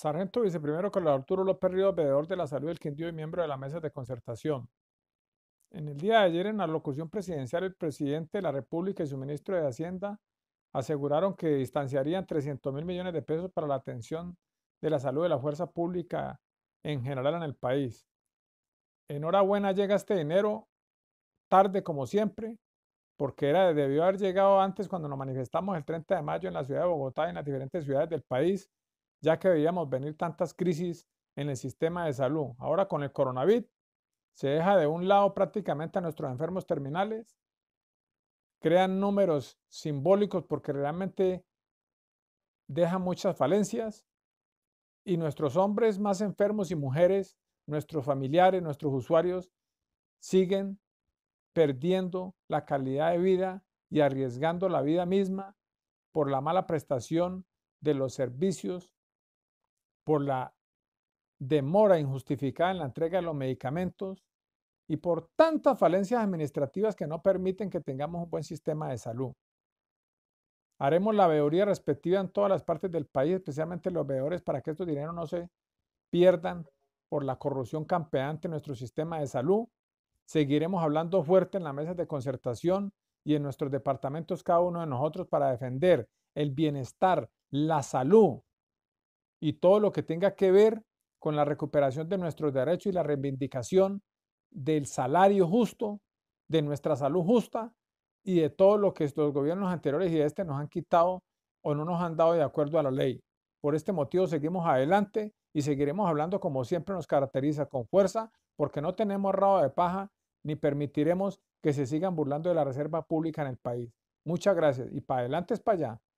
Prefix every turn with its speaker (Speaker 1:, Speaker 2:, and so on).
Speaker 1: Sargento viceprimero Carlos Arturo López Ríos, veedor de la salud del Quindío y miembro de la mesa de concertación. En el día de ayer, en la locución presidencial, el presidente de la República y su ministro de Hacienda aseguraron que distanciarían 300 mil millones de pesos para la atención de la salud de la fuerza pública en general en el país. Enhorabuena, llega este dinero tarde como siempre, porque era, debió haber llegado antes cuando nos manifestamos el 30 de mayo en la ciudad de Bogotá y en las diferentes ciudades del país ya que veíamos venir tantas crisis en el sistema de salud. Ahora con el coronavirus se deja de un lado prácticamente a nuestros enfermos terminales, crean números simbólicos porque realmente deja muchas falencias y nuestros hombres más enfermos y mujeres, nuestros familiares, nuestros usuarios, siguen perdiendo la calidad de vida y arriesgando la vida misma por la mala prestación de los servicios por la demora injustificada en la entrega de los medicamentos y por tantas falencias administrativas que no permiten que tengamos un buen sistema de salud. Haremos la veeduría respectiva en todas las partes del país, especialmente los veedores, para que estos dineros no se pierdan por la corrupción campeante en nuestro sistema de salud. Seguiremos hablando fuerte en las mesas de concertación y en nuestros departamentos cada uno de nosotros para defender el bienestar, la salud y todo lo que tenga que ver con la recuperación de nuestros derechos y la reivindicación del salario justo, de nuestra salud justa y de todo lo que los gobiernos anteriores y este nos han quitado o no nos han dado de acuerdo a la ley. Por este motivo seguimos adelante y seguiremos hablando como siempre nos caracteriza con fuerza porque no tenemos rabo de paja ni permitiremos que se sigan burlando de la reserva pública en el país. Muchas gracias y para adelante es para allá.